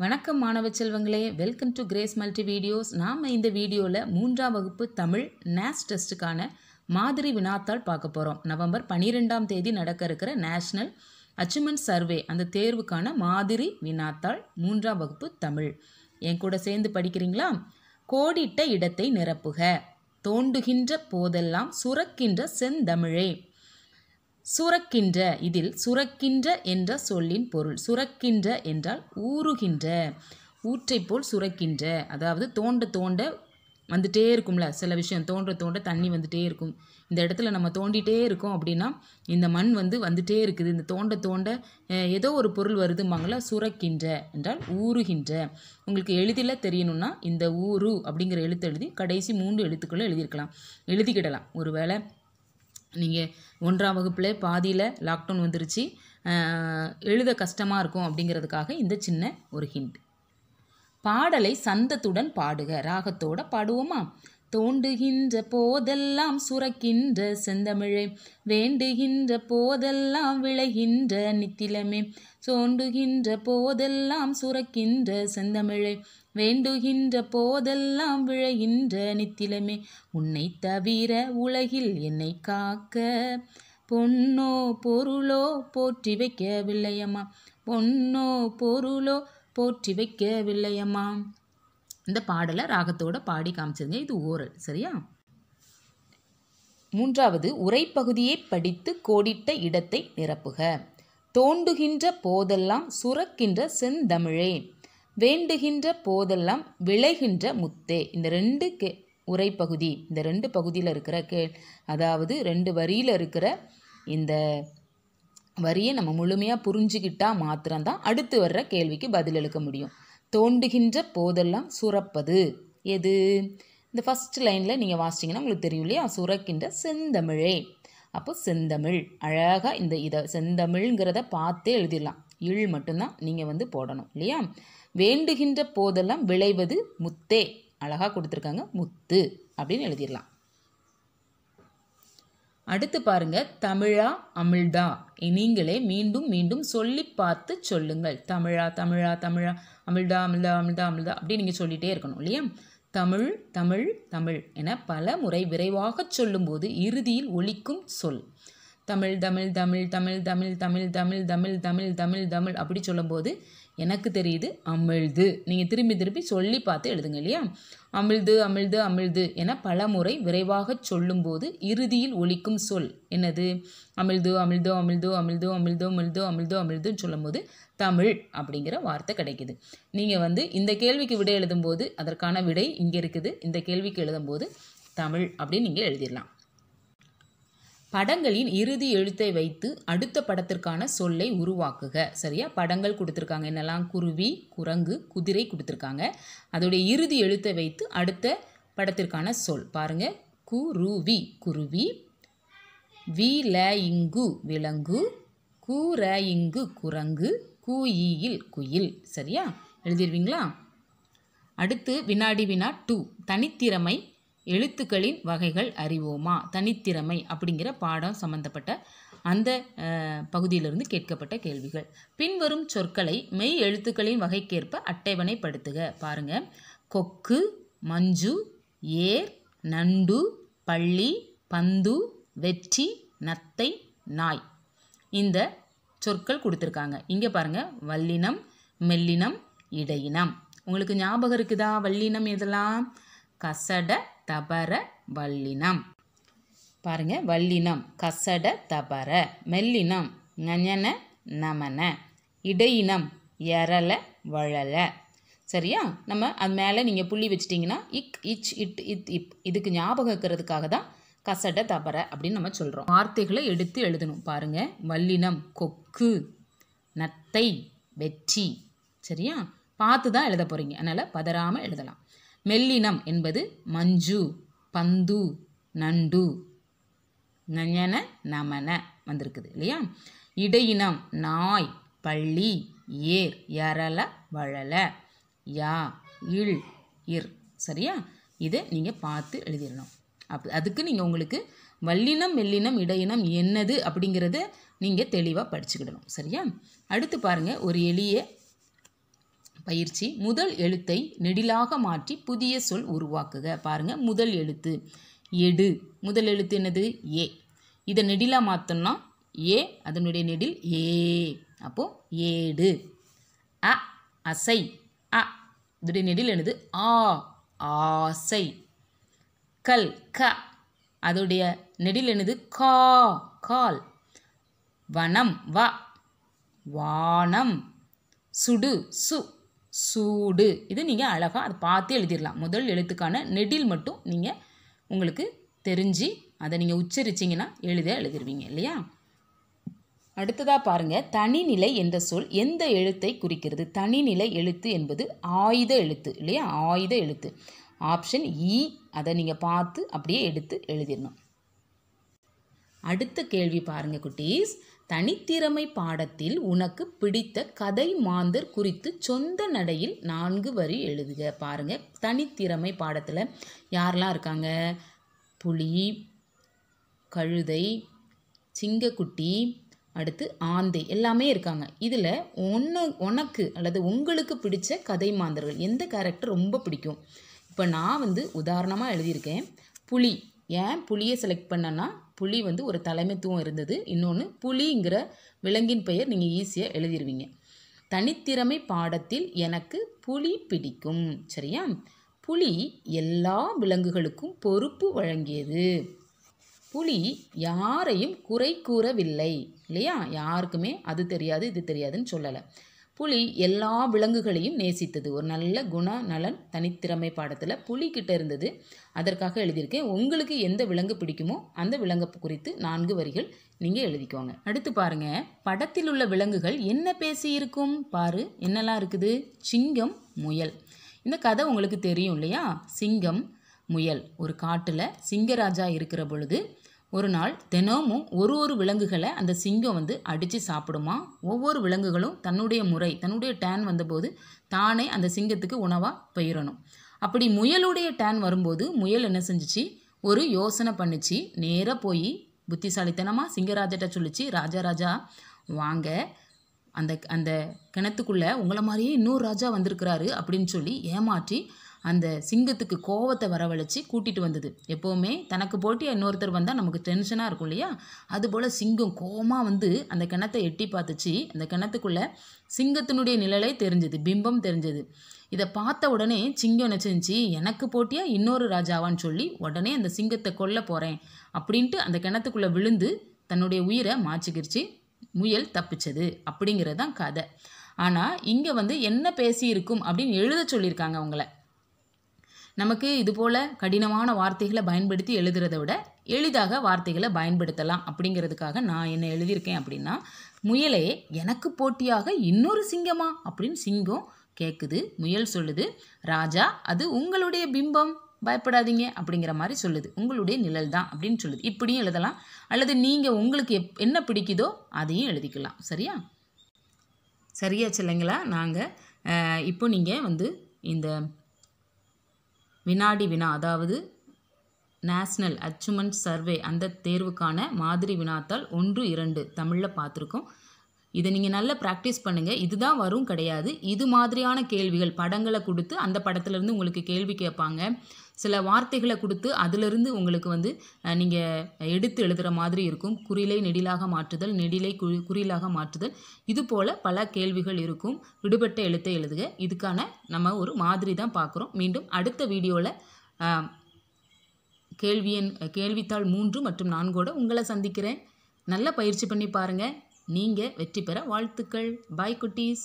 வணக்கம் மாணவ செல்வங்களே welcome to Grace multi videos நாம் இந்த வீடியோவில் மூன்றாம் வகுப்பு தமிழ் நேஷ் டெஸ்ட்டுக்கான மாதிரி வினாத்தாள் பார்க்க போகிறோம் நவம்பர் பன்னிரெண்டாம் தேதி நடக்க இருக்கிற நேஷ்னல் அச்சீவ்மெண்ட் சர்வே அந்த தேர்வுக்கான மாதிரி வினாத்தாள் மூன்றாம் வகுப்பு தமிழ் என் கூட சேர்ந்து படிக்கிறீங்களா கோடிட்ட இடத்தை நிரப்புக தோண்டுகின்ற போதெல்லாம் சுரக்கின்ற செந்தமிழே சுரக்கின்ற இதில் சுரக்கின்ற என்ற சொல்லின் பொருள் சுரக்கின்ற என்றால் ஊறுகின்ற ஊற்றை போல் சுரக்கின்ற அதாவது தோண்ட தோண்ட வந்துட்டே இருக்கும்ல சில விஷயம் தோன்ற தோண்ட தண்ணி வந்துட்டே இருக்கும் இந்த இடத்துல நம்ம தோண்டிகிட்டே இருக்கோம் அப்படின்னா இந்த மண் வந்து வந்துட்டே இருக்குது இந்த தோண்ட தோண்ட ஏதோ ஒரு பொருள் வருதுமாங்கள சுரக்கின்ற என்றால் ஊறுகின்ற உங்களுக்கு எளிதில் தெரியணும்னா இந்த ஊரு அப்படிங்கிற எழுத்து எழுதி கடைசி மூன்று எழுத்துக்களும் எழுதியிருக்கலாம் எழுதிக்கிடலாம் ஒரு வேளை நீங்கள் ஒன்றாம் வகுப்பில் பாதியில் லாக்டவுன் வந்துருச்சு எழுத கஷ்டமாக இருக்கும் அப்படிங்கிறதுக்காக இந்த சின்ன ஒரு ஹிண்ட் பாடலை சந்தத்துடன் பாடுக ராகத்தோட பாடுவோமா தோண்டுகின்ற போதெல்லாம் சுரக்கின்ற செந்தமிழே வேண்டுகின்ற போதெல்லாம் விளைகின்ற நித்திலமே சோண்டுகின்ற போதெல்லாம் சுரக்கின்ற செந்தமிழே வேண்டுகின்ற போதெல்லாம் விளைகின்ற நித்திலமே உன்னை தவிர உலகில் என்னை காக்க பொன்னோ பொருளோ போற்றி வைக்கவில்லையம்மா பொன்னோ பொருளோ போற்றி வைக்கவில்லையம்மா இந்த பாடலை ராகத்தோட பாடி காமிச்சிருங்க இது ஓரல் சரியா மூன்றாவது உரைப்பகுதியை படித்து கோடிட்ட இடத்தை நிரப்புக தோண்டுகின்ற போதெல்லாம் சுரக்கின்ற செந்தமிழே வேண்டுகின்ற போதெல்லாம் விளைகின்ற முத்தே இந்த ரெண்டு கே உரைப்பகுதி இந்த ரெண்டு பகுதியில் இருக்கிற கே அதாவது ரெண்டு வரியில் இருக்கிற இந்த வரியை நம்ம முழுமையாக புரிஞ்சுக்கிட்டால் மாத்திரம்தான் அடுத்து வர்ற கேள்விக்கு பதில் எழுக்க முடியும் தோண்டுகின்ற போதெல்லாம் சுரப்பது எது இந்த ஃபஸ்ட் லைனில் நீங்கள் வாசிட்டிங்கன்னா உங்களுக்கு தெரியும் இல்லையா சுரக்கின்ற செந்தமிழே அப்போ செந்தமிழ் அழகாக இந்த இதை செந்தமிழ்ங்கிறத பார்த்தே எழுதிடலாம் இழ் மட்டும்தான் நீங்கள் வந்து போடணும் இல்லையா வேண்டுகின்ற போதெல்லாம் விளைவது முத்தே அழகாக கொடுத்துருக்காங்க முத்து அப்படின்னு எழுதிடலாம் அடுத்து பாருங்க தமிழா அமிழ்தா நீங்களே மீண்டும் மீண்டும் சொல்லி பார்த்து சொல்லுங்கள் தமிழா தமிழா தமிழா அமிழ்தா அமிழ்தா அமிழ்தா அமிழ்தா அப்படி நீங்கள் சொல்லிகிட்டே இருக்கணும் இல்லையா தமிழ் தமிழ் தமிழ் என பல முறை விரைவாக சொல்லும்போது இறுதியில் ஒழிக்கும் சொல் தமிழ் தமிழ் தமிழ் தமிழ் தமிழ் தமிழ் தமிழ் தமிழ் தமிழ் தமிழ் தமிழ் அப்படி சொல்லும்போது எனக்கு தெரியுது அமிழ்து நீங்கள் திரும்பி திரும்பி சொல்லி பார்த்து எழுதுங்க இல்லையா அமிழ்து அமிழ்து அமிழ்து என பலமுறை விரைவாக சொல்லும்போது இறுதியில் ஒலிக்கும் சொல் என்னது அமிழ்து அமிழ்தோ அமிழ்தோ அமிழ்தோ அமிழ்தோ அமிழ்தோ அமிழ்தோ அமிழ்துன்னு சொல்லும்போது தமிழ் அப்படிங்கிற வார்த்தை கிடைக்குது நீங்கள் வந்து இந்த கேள்விக்கு விடை எழுதும்போது அதற்கான விடை இங்கே இருக்குது இந்த கேள்விக்கு எழுதும்போது தமிழ் அப்படின்னு நீங்கள் எழுதிடலாம் படங்களின் இறுதி எழுத்தை வைத்து அடுத்த படத்திற்கான சொல்லை உருவாக்குக சரியா படங்கள் கொடுத்துருக்காங்க என்னெல்லாம் குருவி குரங்கு குதிரை கொடுத்துருக்காங்க அதோடைய இறுதி எழுத்தை வைத்து அடுத்த படத்திற்கான சொல் பாருங்கள் குருவி குருவி வீல இங்கு விலங்கு ர இங்கு குரங்கு கூயில் குயில் சரியா எழுதிடுவீங்களா அடுத்து வினாடி வினா டூ தனித்திறமை எழுத்துக்களின் வகைகள் அறிவோமா தனித்திறமை அப்படிங்கிற பாடம் சம்பந்தப்பட்ட அந்த பகுதியிலிருந்து கேட்கப்பட்ட கேள்விகள் பின்வரும் சொற்களை மெய் எழுத்துக்களின் வகைக்கேற்ப அட்டைவணைப்படுத்துக பாருங்க கொக்கு மஞ்சு ஏர் நண்டு பள்ளி பந்து வெற்றி நத்தை நாய் இந்த சொற்கள் கொடுத்துருக்காங்க இங்கே பாருங்கள் வல்லினம் மெல்லினம் இடையினம் உங்களுக்கு ஞாபகம் இருக்குதா வல்லினம் இதெல்லாம் கசட தபர வல்லினம் பாருங்க வல்லினம் கசட தபர மெல்லினம் ஞன நமன இடையினம் எரல வழல சரியா நம்ம அது மேலே நீங்கள் புள்ளி வச்சிட்டிங்கன்னா இக் இச் இட் இத் இப் இதுக்கு ஞாபகம் இருக்கிறதுக்காக தான் கசட தபர அப்படின்னு நம்ம சொல்கிறோம் வார்த்தைகளை எடுத்து எழுதணும் பாருங்கள் வல்லினம் கொக்கு நத்தை வெற்றி சரியா பார்த்து தான் எழுத போகிறீங்க அதனால் பதறாமல் எழுதலாம் மெல்லினம் என்பது மஞ்சு பந்து நண்டு நஞ்சன நமன வந்திருக்குது இல்லையா இடையினம் நாய் பள்ளி ஏர் எரல வழல யா இல் இர் சரியா இதை நீங்கள் பார்த்து எழுதிடணும் அப் அதுக்கு நீங்கள் உங்களுக்கு வல்லினம் மெல்லினம் இடையினம் என்னது அப்படிங்கிறத நீங்கள் தெளிவாக படிச்சுக்கிடணும் சரியா அடுத்து பாருங்கள் ஒரு எளிய பயிற்சி முதல் எழுத்தை நெடிலாக மாற்றி புதிய சொல் உருவாக்குக பாருங்கள் முதல் எழுத்து எடு முதல் எழுத்து என்னது ஏ இதை நெடிலாக மாற்றோம்னா ஏ அதனுடைய நெடில் ஏ அப்போது ஏடு அ அசை அ இதனுடைய நெடில் என்னது ஆ ஆசை கல் க அதோடைய நெடில் என்னது கா கால் வனம் வ வானம் சுடு சு சூடு இது நீங்கள் அழகாக அதை பார்த்து எழுதிடலாம் முதல் எழுத்துக்கான நெடில் மட்டும் நீங்கள் உங்களுக்கு தெரிஞ்சு அதை நீங்கள் உச்சரிச்சிங்கன்னா எழுத எழுதிருவீங்க இல்லையா அடுத்ததாக பாருங்கள் தனிநிலை என்ற சொல் எந்த எழுத்தை குறிக்கிறது தனிநிலை எழுத்து என்பது ஆயுத எழுத்து இல்லையா ஆயுத எழுத்து ஆப்ஷன் இ e. அதை நீங்கள் பார்த்து அப்படியே எடுத்து எழுதிடணும் அடுத்த கேள்வி பாருங்கள் குட்டீஸ் தனித்திறமை பாடத்தில் உனக்கு பிடித்த கதை மாந்தர் குறித்து சொந்த நடையில் நான்கு வரி எழுதுக பாருங்கள் தனித்திறமை பாடத்தில் யாரெல்லாம் இருக்காங்க புலி கழுதை சிங்கக்குட்டி அடுத்து ஆந்தை எல்லாமே இருக்காங்க இதில் ஒன்று உனக்கு அல்லது உங்களுக்கு பிடித்த கதை மாந்தர்கள் எந்த கேரக்டர் ரொம்ப பிடிக்கும் இப்போ நான் வந்து உதாரணமாக எழுதியிருக்கேன் புலி ஏன் புளியை செலக்ட் பண்ணேன்னா புலி வந்து ஒரு தலைமைத்துவம் இருந்தது இன்னொன்று புலிங்கிற விலங்கின் பெயர் நீங்கள் ஈஸியாக எழுதிடுவீங்க தனித்திறமை பாடத்தில் எனக்கு புலி பிடிக்கும் சரியா புலி எல்லா விலங்குகளுக்கும் பொறுப்பு வழங்கியது புலி யாரையும் குறை கூறவில்லை இல்லையா யாருக்குமே அது தெரியாது இது தெரியாதுன்னு சொல்லலை புலி எல்லா விலங்குகளையும் நேசித்தது ஒரு நல்ல குண நலன் தனித்திறமை பாடத்தில் புலி இருந்தது அதற்காக எழுதியிருக்கேன் உங்களுக்கு எந்த விலங்கு பிடிக்குமோ அந்த விலங்கு குறித்து நான்கு வரிகள் நீங்கள் எழுதிக்கோங்க அடுத்து பாருங்க படத்தில் உள்ள விலங்குகள் என்ன பேசி இருக்கும் பாரு என்னெல்லாம் இருக்குது சிங்கம் முயல் இந்த கதை உங்களுக்கு தெரியும் இல்லையா சிங்கம் முயல் ஒரு காட்டில் சிங்கராஜா இருக்கிற பொழுது ஒரு நாள் தினமும் ஒரு ஒரு விலங்குகளை அந்த சிங்கம் வந்து அடித்து சாப்பிடுமா ஒவ்வொரு விலங்குகளும் தன்னுடைய முறை தன்னுடைய டேன் வந்தபோது தானே அந்த சிங்கத்துக்கு உணவாக பயிரணும் அப்படி முயலுடைய டேன் வரும்போது முயல் என்ன செஞ்சிச்சு ஒரு யோசனை பண்ணிச்சு நேராக போய் புத்திசாலித்தனமாக சிங்கராஜட்ட சொல்லிச்சு ராஜா வாங்க அந்த அந்த கிணத்துக்குள்ளே உங்களை மாதிரியே இன்னொரு ராஜா வந்திருக்கிறாரு அப்படின்னு சொல்லி ஏமாற்றி அந்த சிங்கத்துக்கு கோவத்தை வரவழைச்சி கூட்டிகிட்டு வந்தது எப்போவுமே தனக்கு போட்டி இன்னொருத்தர் வந்தால் நமக்கு டென்ஷனாக இருக்கும் இல்லையா அதுபோல் சிங்கம் கோவமாக வந்து அந்த கிணத்தை எட்டி பார்த்துச்சு அந்த கிணத்துக்குள்ளே சிங்கத்தினுடைய நிழலை தெரிஞ்சது பிம்பம் தெரிஞ்சது இதை பார்த்த உடனே சிங்கம் நினச்சிருந்துச்சு எனக்கு போட்டியாக இன்னொரு ராஜாவான்னு சொல்லி உடனே அந்த சிங்கத்தை கொல்ல போகிறேன் அப்படின்ட்டு அந்த கிணத்துக்குள்ளே விழுந்து தன்னுடைய உயிரை மாச்சிக்கிருச்சு முயல் தப்பிச்சது அப்படிங்கிறது தான் கதை ஆனால் இங்கே வந்து என்ன பேசியிருக்கும் அப்படின்னு எழுத சொல்லியிருக்காங்க அவங்கள நமக்கு இதுபோல் கடினமான வார்த்தைகளை பயன்படுத்தி எழுதுறதை விட எளிதாக வார்த்தைகளை பயன்படுத்தலாம் அப்படிங்கிறதுக்காக நான் என்ன எழுதியிருக்கேன் அப்படின்னா முயலே எனக்கு போட்டியாக இன்னொரு சிங்கமா அப்படின்னு சிங்கம் கேட்குது முயல் சொல்லுது ராஜா அது உங்களுடைய பிம்பம் பயப்படாதீங்க அப்படிங்கிற மாதிரி சொல்லுது உங்களுடைய நிழல் தான் அப்படின்னு சொல்லுது இப்படியும் எழுதலாம் அல்லது நீங்கள் உங்களுக்கு எப் என்ன பிடிக்குதோ அதையும் எழுதிக்கலாம் சரியா சரியா இல்லைங்களா நாங்கள் இப்போ நீங்கள் வந்து இந்த வினாடி வினா அதாவது நேஷ்னல் அச்சுமெண்ட் சர்வே அந்த தேர்வுக்கான மாதிரி வினாத்தால் ஒன்று இரண்டு தமிழில் பார்த்துருக்கோம் இதை நீங்கள் நல்லா ப்ராக்டிஸ் பண்ணுங்கள் இதுதான் வரும் கிடையாது இது மாதிரியான கேள்விகள் படங்களை கொடுத்து அந்த படத்துலேருந்து உங்களுக்கு கேள்வி கேட்பாங்க சில வார்த்தைகளை கொடுத்து அதிலிருந்து உங்களுக்கு வந்து நீங்கள் எடுத்து எழுதுகிற மாதிரி இருக்கும் குறிலை நெடிலாக மாற்றுதல் நெடிலை குறி குறிலாக மாற்றுதல் இது போல் பல கேள்விகள் இருக்கும் விடுபட்ட எழுத்தை எழுதுக இதுக்கான நம்ம ஒரு மாதிரி தான் பார்க்குறோம் மீண்டும் அடுத்த வீடியோவில் கேள்வி கேள்வித்தாள் மூன்று மற்றும் நான்கோட உங்களை சந்திக்கிறேன் நல்ல பயிற்சி பண்ணி பாருங்கள் நீங்கள் வெற்றி பெற வாழ்த்துக்கள் பாய் குட்டீஸ்